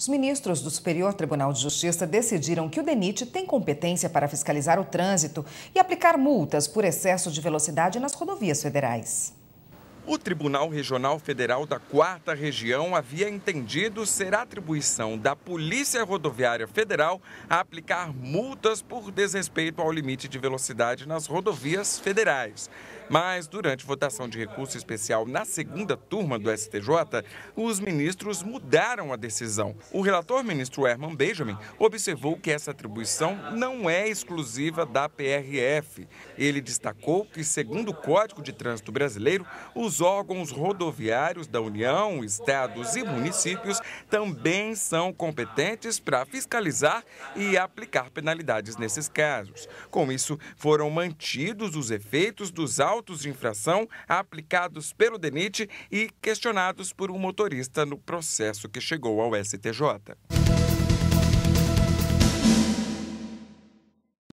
Os ministros do Superior Tribunal de Justiça decidiram que o DENIT tem competência para fiscalizar o trânsito e aplicar multas por excesso de velocidade nas rodovias federais. O Tribunal Regional Federal da Quarta Região havia entendido ser atribuição da Polícia Rodoviária Federal a aplicar multas por desrespeito ao limite de velocidade nas rodovias federais. Mas, durante votação de recurso especial na segunda turma do STJ, os ministros mudaram a decisão. O relator ministro Herman Benjamin observou que essa atribuição não é exclusiva da PRF. Ele destacou que, segundo o Código de Trânsito Brasileiro, os os órgãos rodoviários da União, estados e municípios também são competentes para fiscalizar e aplicar penalidades nesses casos. Com isso, foram mantidos os efeitos dos autos de infração aplicados pelo DENIT e questionados por um motorista no processo que chegou ao STJ.